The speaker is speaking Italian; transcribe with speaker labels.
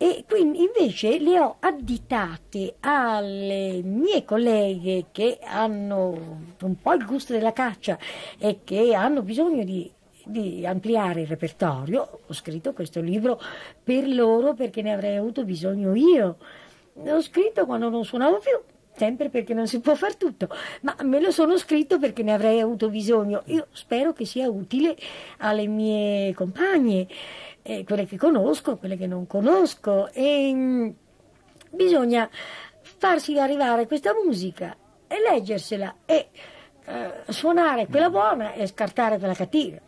Speaker 1: E quindi invece le ho additate alle mie colleghe che hanno un po' il gusto della caccia e che hanno bisogno di di ampliare il repertorio, ho scritto questo libro per loro perché ne avrei avuto bisogno io. L'ho scritto quando non suonavo più, sempre perché non si può far tutto, ma me lo sono scritto perché ne avrei avuto bisogno. Io spero che sia utile alle mie compagne eh, quelle che conosco, quelle che non conosco e mm, bisogna farsi arrivare questa musica e leggersela e eh, suonare quella buona
Speaker 2: e
Speaker 3: scartare quella cattiva.